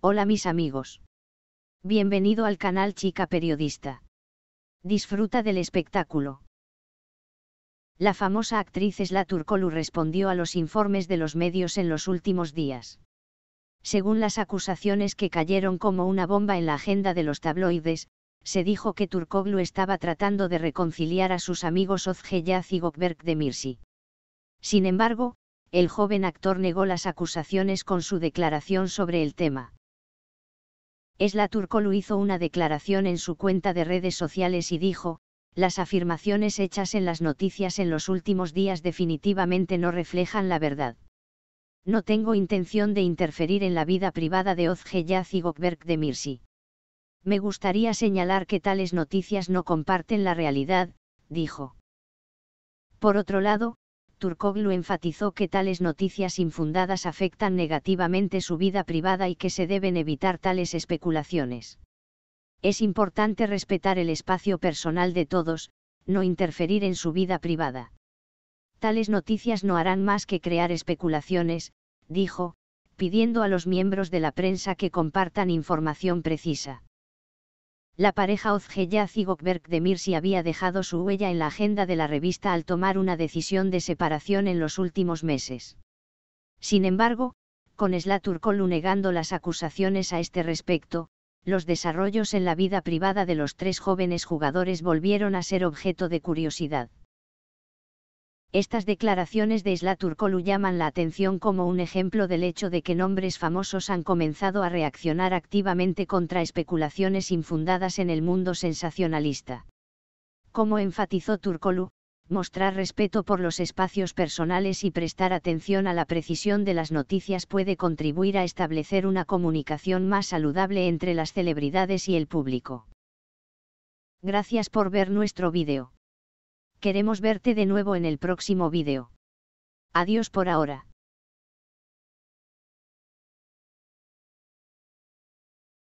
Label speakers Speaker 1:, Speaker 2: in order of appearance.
Speaker 1: Hola mis amigos. Bienvenido al canal Chica Periodista. Disfruta del espectáculo. La famosa actriz Esla Turcolu respondió a los informes de los medios en los últimos días. Según las acusaciones que cayeron como una bomba en la agenda de los tabloides, se dijo que Turcolu estaba tratando de reconciliar a sus amigos Ozgeyaz y Gokberg de Mirsi. Sin embargo, el joven actor negó las acusaciones con su declaración sobre el tema. Esla turcolu hizo una declaración en su cuenta de redes sociales y dijo, las afirmaciones hechas en las noticias en los últimos días definitivamente no reflejan la verdad. No tengo intención de interferir en la vida privada de Yaz y de Mirsi. Me gustaría señalar que tales noticias no comparten la realidad, dijo. Por otro lado, Turkoglu enfatizó que tales noticias infundadas afectan negativamente su vida privada y que se deben evitar tales especulaciones. Es importante respetar el espacio personal de todos, no interferir en su vida privada. Tales noticias no harán más que crear especulaciones, dijo, pidiendo a los miembros de la prensa que compartan información precisa. La pareja Ozgeyaz y de Mirsi había dejado su huella en la agenda de la revista al tomar una decisión de separación en los últimos meses. Sin embargo, con Slaturkolu negando las acusaciones a este respecto, los desarrollos en la vida privada de los tres jóvenes jugadores volvieron a ser objeto de curiosidad. Estas declaraciones de Isla Turkolu llaman la atención como un ejemplo del hecho de que nombres famosos han comenzado a reaccionar activamente contra especulaciones infundadas en el mundo sensacionalista. Como enfatizó Turkolu, mostrar respeto por los espacios personales y prestar atención a la precisión de las noticias puede contribuir a establecer una comunicación más saludable entre las celebridades y el público. Gracias por ver nuestro vídeo. Queremos verte de nuevo en el próximo vídeo. Adiós por ahora.